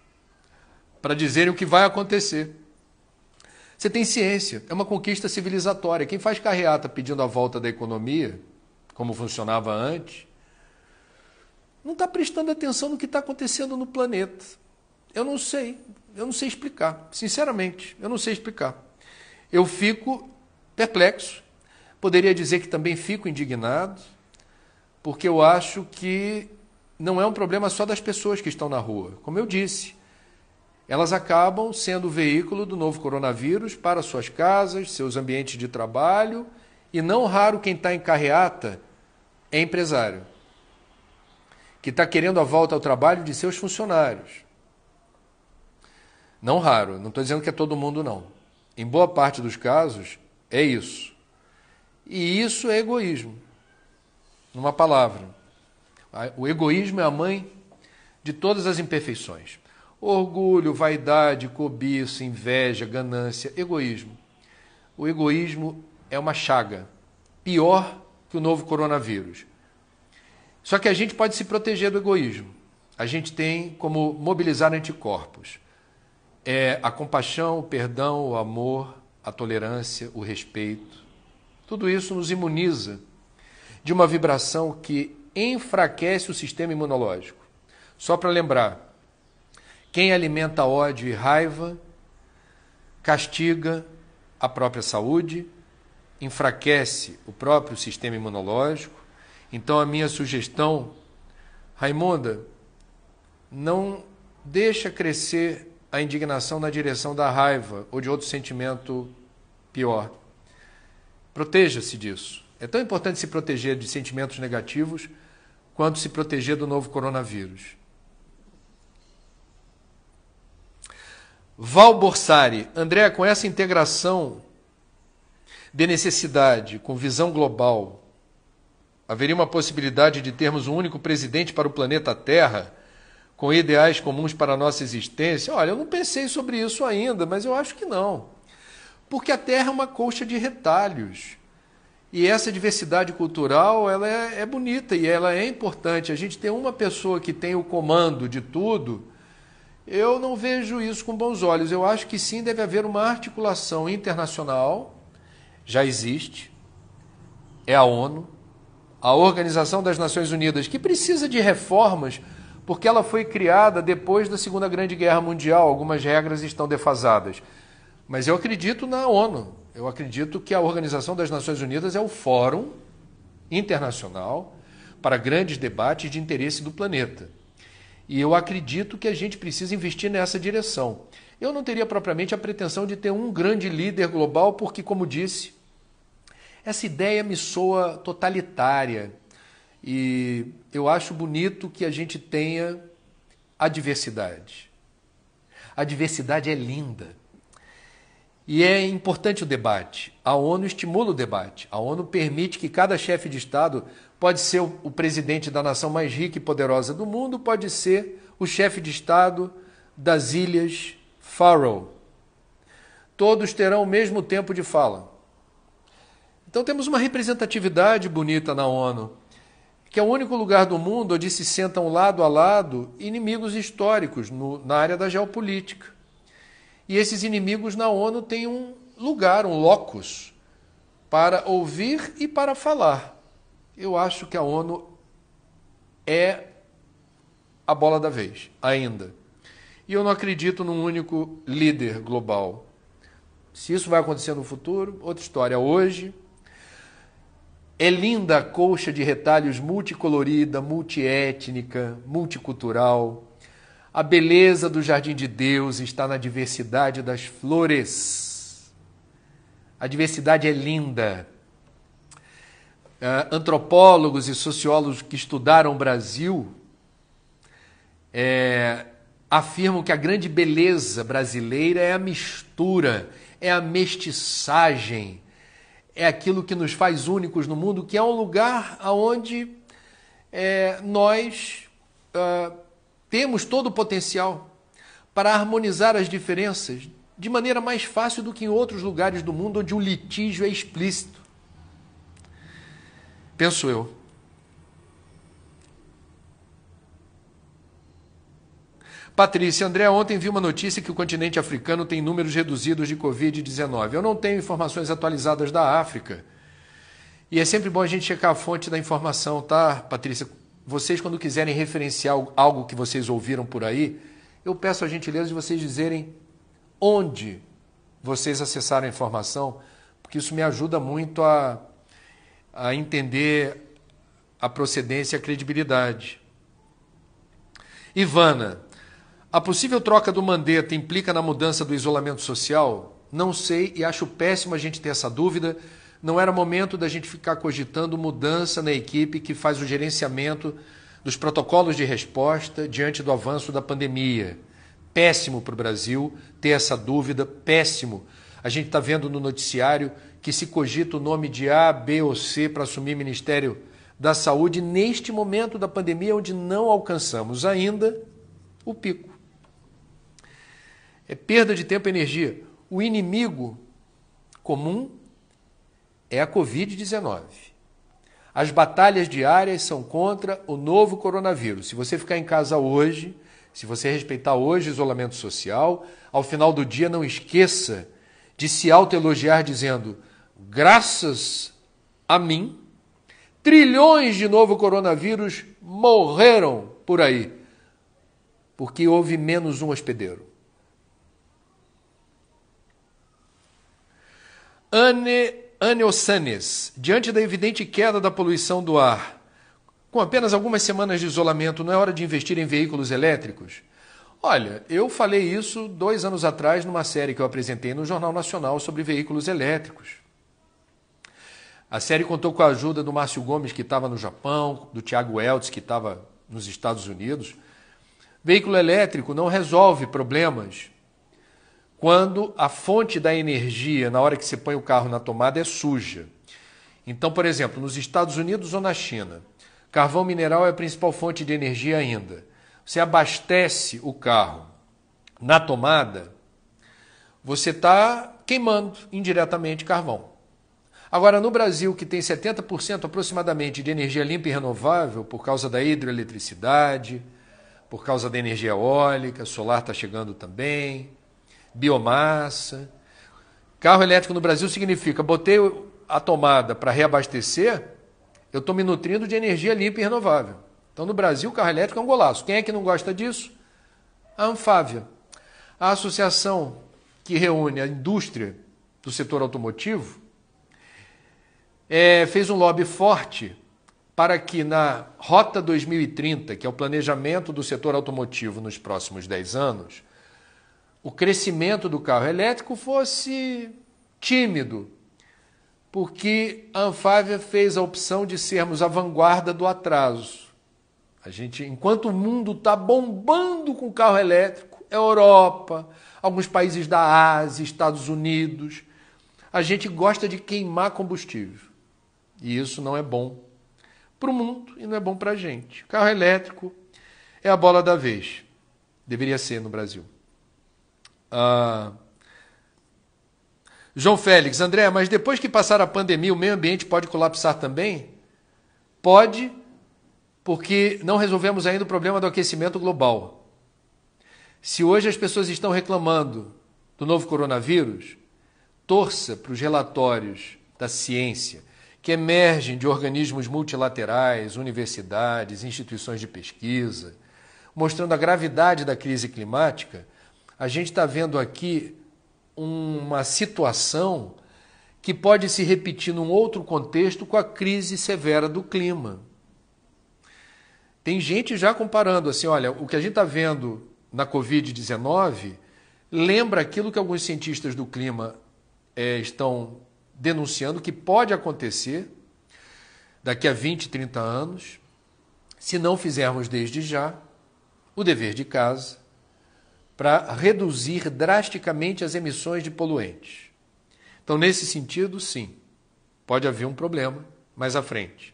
para dizerem o que vai acontecer. Você tem ciência, é uma conquista civilizatória. Quem faz carreata pedindo a volta da economia, como funcionava antes, não está prestando atenção no que está acontecendo no planeta. Eu não sei, eu não sei explicar, sinceramente, eu não sei explicar. Eu fico perplexo, poderia dizer que também fico indignado, porque eu acho que não é um problema só das pessoas que estão na rua. Como eu disse, elas acabam sendo o veículo do novo coronavírus para suas casas, seus ambientes de trabalho, e não raro quem está em carreata é empresário, que está querendo a volta ao trabalho de seus funcionários. Não raro, não estou dizendo que é todo mundo, não. Em boa parte dos casos, é isso. E isso é egoísmo, numa palavra. O egoísmo é a mãe de todas as imperfeições: orgulho, vaidade, cobiça, inveja, ganância, egoísmo. O egoísmo é uma chaga, pior que o novo coronavírus. Só que a gente pode se proteger do egoísmo. A gente tem como mobilizar anticorpos é a compaixão, o perdão, o amor, a tolerância, o respeito. Tudo isso nos imuniza de uma vibração que enfraquece o sistema imunológico. Só para lembrar, quem alimenta ódio e raiva castiga a própria saúde, enfraquece o próprio sistema imunológico. Então a minha sugestão, Raimunda, não deixa crescer a indignação na direção da raiva ou de outro sentimento pior. Proteja-se disso. É tão importante se proteger de sentimentos negativos quanto se proteger do novo coronavírus. Val Borsari, André, com essa integração de necessidade com visão global, haveria uma possibilidade de termos um único presidente para o planeta Terra? com ideais comuns para a nossa existência? Olha, eu não pensei sobre isso ainda, mas eu acho que não. Porque a Terra é uma colcha de retalhos. E essa diversidade cultural ela é, é bonita e ela é importante. A gente tem uma pessoa que tem o comando de tudo. Eu não vejo isso com bons olhos. Eu acho que sim deve haver uma articulação internacional. Já existe. É a ONU, a Organização das Nações Unidas, que precisa de reformas porque ela foi criada depois da Segunda Grande Guerra Mundial, algumas regras estão defasadas. Mas eu acredito na ONU, eu acredito que a Organização das Nações Unidas é o fórum internacional para grandes debates de interesse do planeta. E eu acredito que a gente precisa investir nessa direção. Eu não teria propriamente a pretensão de ter um grande líder global, porque, como disse, essa ideia me soa totalitária, e eu acho bonito que a gente tenha a diversidade. A diversidade é linda. E é importante o debate. A ONU estimula o debate. A ONU permite que cada chefe de Estado pode ser o presidente da nação mais rica e poderosa do mundo, pode ser o chefe de Estado das Ilhas Faroe. Todos terão o mesmo tempo de fala. Então temos uma representatividade bonita na ONU que é o único lugar do mundo onde se sentam lado a lado inimigos históricos no, na área da geopolítica. E esses inimigos na ONU têm um lugar, um locus, para ouvir e para falar. Eu acho que a ONU é a bola da vez, ainda. E eu não acredito num único líder global. Se isso vai acontecer no futuro, outra história. Hoje, é linda a colcha de retalhos multicolorida, multiétnica, multicultural. A beleza do jardim de Deus está na diversidade das flores. A diversidade é linda. Uh, antropólogos e sociólogos que estudaram o Brasil é, afirmam que a grande beleza brasileira é a mistura, é a mestiçagem, é aquilo que nos faz únicos no mundo, que é um lugar onde é, nós uh, temos todo o potencial para harmonizar as diferenças de maneira mais fácil do que em outros lugares do mundo onde o litígio é explícito. Penso eu. Patrícia André, ontem vi uma notícia que o continente africano tem números reduzidos de Covid-19. Eu não tenho informações atualizadas da África. E é sempre bom a gente checar a fonte da informação, tá, Patrícia? Vocês, quando quiserem referenciar algo que vocês ouviram por aí, eu peço a gentileza de vocês dizerem onde vocês acessaram a informação, porque isso me ajuda muito a, a entender a procedência e a credibilidade. Ivana, a possível troca do Mandetta implica na mudança do isolamento social? Não sei e acho péssimo a gente ter essa dúvida. Não era momento da gente ficar cogitando mudança na equipe que faz o gerenciamento dos protocolos de resposta diante do avanço da pandemia. Péssimo para o Brasil ter essa dúvida, péssimo. A gente está vendo no noticiário que se cogita o nome de A, B ou C para assumir Ministério da Saúde neste momento da pandemia, onde não alcançamos ainda o pico é perda de tempo e energia. O inimigo comum é a Covid-19. As batalhas diárias são contra o novo coronavírus. Se você ficar em casa hoje, se você respeitar hoje o isolamento social, ao final do dia não esqueça de se autoelogiar dizendo: graças a mim, trilhões de novo coronavírus morreram por aí, porque houve menos um hospedeiro. Anne Anelsanes, diante da evidente queda da poluição do ar, com apenas algumas semanas de isolamento, não é hora de investir em veículos elétricos? Olha, eu falei isso dois anos atrás numa série que eu apresentei no Jornal Nacional sobre veículos elétricos. A série contou com a ajuda do Márcio Gomes, que estava no Japão, do Thiago Eltz, que estava nos Estados Unidos. Veículo elétrico não resolve problemas quando a fonte da energia, na hora que você põe o carro na tomada, é suja. Então, por exemplo, nos Estados Unidos ou na China, carvão mineral é a principal fonte de energia ainda. Você abastece o carro na tomada, você está queimando indiretamente carvão. Agora, no Brasil, que tem 70% aproximadamente de energia limpa e renovável, por causa da hidroeletricidade, por causa da energia eólica, solar está chegando também, biomassa. Carro elétrico no Brasil significa botei a tomada para reabastecer, eu estou me nutrindo de energia limpa e renovável. Então, no Brasil, o carro elétrico é um golaço. Quem é que não gosta disso? A Anfávia, a associação que reúne a indústria do setor automotivo, é, fez um lobby forte para que na Rota 2030, que é o planejamento do setor automotivo nos próximos 10 anos, o crescimento do carro elétrico fosse tímido, porque a Anfávia fez a opção de sermos a vanguarda do atraso. A gente, enquanto o mundo está bombando com carro elétrico, é Europa, alguns países da Ásia, Estados Unidos, a gente gosta de queimar combustível. E isso não é bom para o mundo e não é bom para a gente. Carro elétrico é a bola da vez. Deveria ser no Brasil. Ah, João Félix, André, mas depois que passar a pandemia, o meio ambiente pode colapsar também? Pode, porque não resolvemos ainda o problema do aquecimento global. Se hoje as pessoas estão reclamando do novo coronavírus, torça para os relatórios da ciência que emergem de organismos multilaterais, universidades, instituições de pesquisa, mostrando a gravidade da crise climática a gente está vendo aqui uma situação que pode se repetir num outro contexto com a crise severa do clima. Tem gente já comparando assim, olha, o que a gente está vendo na Covid-19 lembra aquilo que alguns cientistas do clima é, estão denunciando que pode acontecer daqui a 20, 30 anos, se não fizermos desde já o dever de casa, para reduzir drasticamente as emissões de poluentes. Então, nesse sentido, sim, pode haver um problema mais à frente.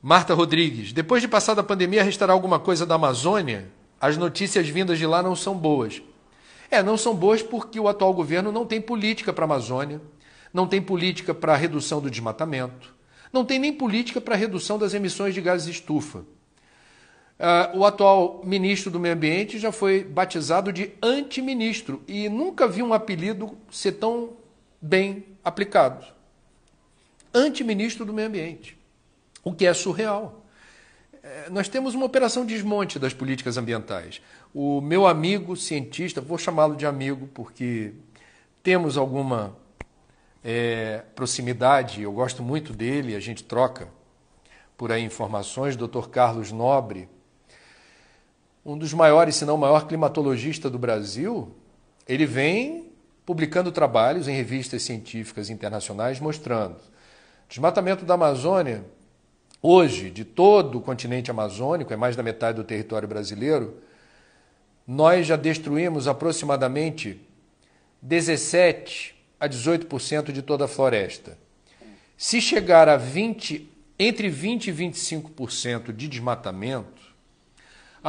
Marta Rodrigues, depois de passar da pandemia, restará alguma coisa da Amazônia? As notícias vindas de lá não são boas. É, não são boas porque o atual governo não tem política para a Amazônia, não tem política para a redução do desmatamento, não tem nem política para a redução das emissões de gases estufa. Uh, o atual ministro do Meio Ambiente já foi batizado de antiministro e nunca vi um apelido ser tão bem aplicado. Antiministro do Meio Ambiente, o que é surreal. Eh, nós temos uma operação desmonte das políticas ambientais. O meu amigo cientista, vou chamá-lo de amigo porque temos alguma é, proximidade, eu gosto muito dele, a gente troca por aí informações, Dr. Carlos Nobre, um dos maiores, se não o maior climatologista do Brasil, ele vem publicando trabalhos em revistas científicas internacionais mostrando desmatamento da Amazônia hoje de todo o continente amazônico, é mais da metade do território brasileiro, nós já destruímos aproximadamente 17 a 18% de toda a floresta. Se chegar a 20, entre 20 e 25% de desmatamento,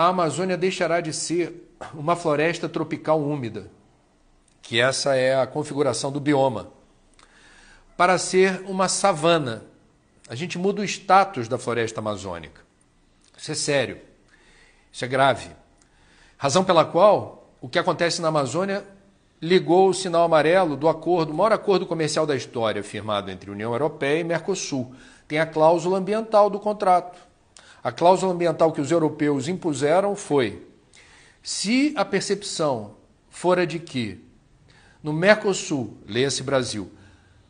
a Amazônia deixará de ser uma floresta tropical úmida, que essa é a configuração do bioma, para ser uma savana. A gente muda o status da floresta amazônica. Isso é sério. Isso é grave. Razão pela qual o que acontece na Amazônia ligou o sinal amarelo do acordo, o maior acordo comercial da história, firmado entre União Europeia e Mercosul. Tem a cláusula ambiental do contrato. A cláusula ambiental que os europeus impuseram foi: se a percepção for a de que no Mercosul, leia-se Brasil,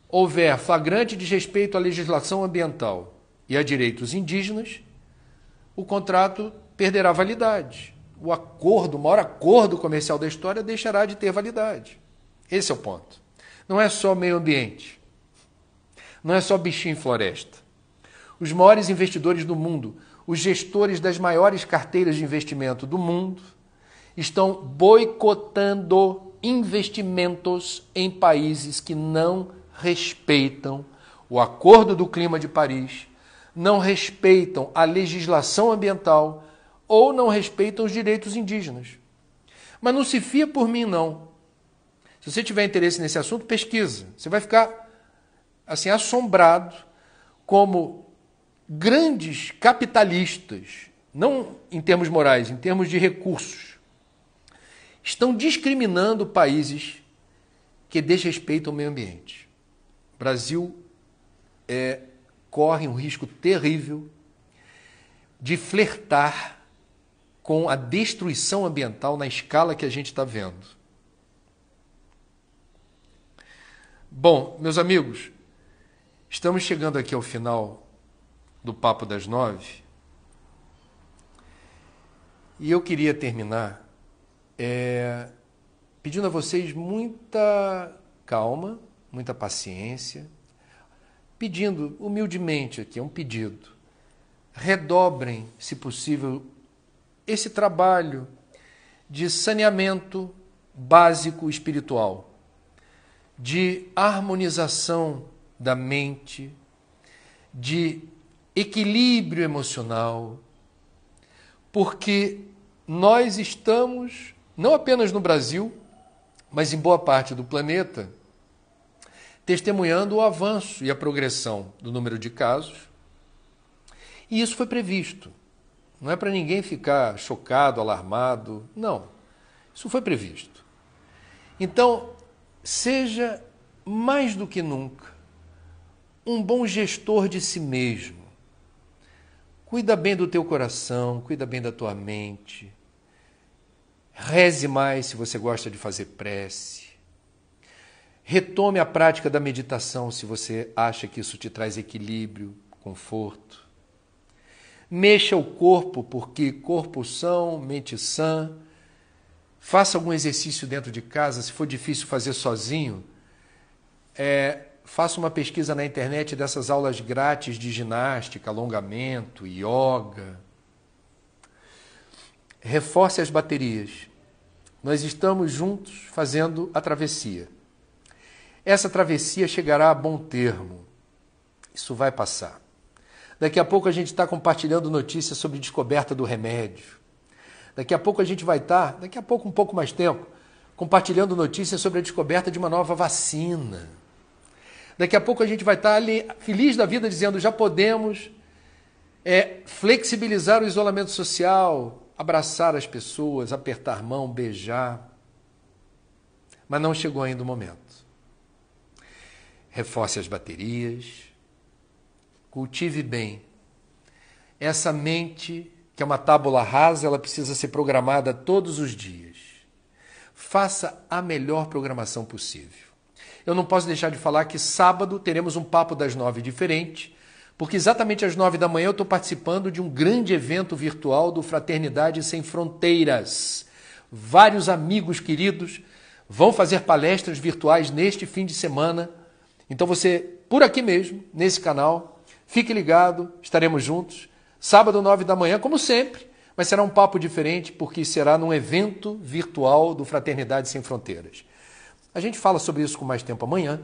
houver flagrante desrespeito à legislação ambiental e a direitos indígenas, o contrato perderá validade. O acordo, o maior acordo comercial da história, deixará de ter validade. Esse é o ponto. Não é só meio ambiente. Não é só bichinho em floresta. Os maiores investidores do mundo os gestores das maiores carteiras de investimento do mundo estão boicotando investimentos em países que não respeitam o Acordo do Clima de Paris, não respeitam a legislação ambiental ou não respeitam os direitos indígenas. Mas não se fia por mim, não. Se você tiver interesse nesse assunto, pesquisa. Você vai ficar assim assombrado como grandes capitalistas, não em termos morais, em termos de recursos, estão discriminando países que desrespeitam o meio ambiente. O Brasil é, corre um risco terrível de flertar com a destruição ambiental na escala que a gente está vendo. Bom, meus amigos, estamos chegando aqui ao final do Papo das Nove. E eu queria terminar é, pedindo a vocês muita calma, muita paciência, pedindo humildemente aqui, é um pedido. Redobrem, se possível, esse trabalho de saneamento básico espiritual, de harmonização da mente, de equilíbrio emocional, porque nós estamos, não apenas no Brasil, mas em boa parte do planeta, testemunhando o avanço e a progressão do número de casos. E isso foi previsto. Não é para ninguém ficar chocado, alarmado. Não. Isso foi previsto. Então, seja mais do que nunca um bom gestor de si mesmo Cuida bem do teu coração, cuida bem da tua mente. Reze mais se você gosta de fazer prece. Retome a prática da meditação se você acha que isso te traz equilíbrio, conforto. Mexa o corpo, porque corpo são, mente sã. Faça algum exercício dentro de casa, se for difícil fazer sozinho. É, Faça uma pesquisa na internet dessas aulas grátis de ginástica, alongamento, yoga. Reforce as baterias. Nós estamos juntos fazendo a travessia. Essa travessia chegará a bom termo. Isso vai passar. Daqui a pouco a gente está compartilhando notícias sobre descoberta do remédio. Daqui a pouco a gente vai estar, tá, daqui a pouco, um pouco mais tempo, compartilhando notícias sobre a descoberta de uma nova vacina. Daqui a pouco a gente vai estar ali feliz da vida dizendo já podemos é, flexibilizar o isolamento social, abraçar as pessoas, apertar mão, beijar. Mas não chegou ainda o momento. Reforce as baterias, cultive bem. Essa mente, que é uma tábula rasa, ela precisa ser programada todos os dias. Faça a melhor programação possível eu não posso deixar de falar que sábado teremos um papo das nove diferente, porque exatamente às nove da manhã eu estou participando de um grande evento virtual do Fraternidade Sem Fronteiras. Vários amigos queridos vão fazer palestras virtuais neste fim de semana. Então você, por aqui mesmo, nesse canal, fique ligado, estaremos juntos. Sábado, nove da manhã, como sempre, mas será um papo diferente, porque será num evento virtual do Fraternidade Sem Fronteiras. A gente fala sobre isso com mais tempo amanhã.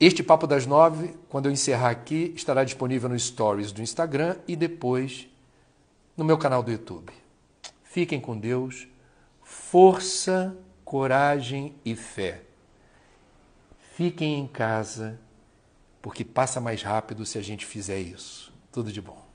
Este Papo das Nove, quando eu encerrar aqui, estará disponível nos stories do Instagram e depois no meu canal do YouTube. Fiquem com Deus. Força, coragem e fé. Fiquem em casa, porque passa mais rápido se a gente fizer isso. Tudo de bom.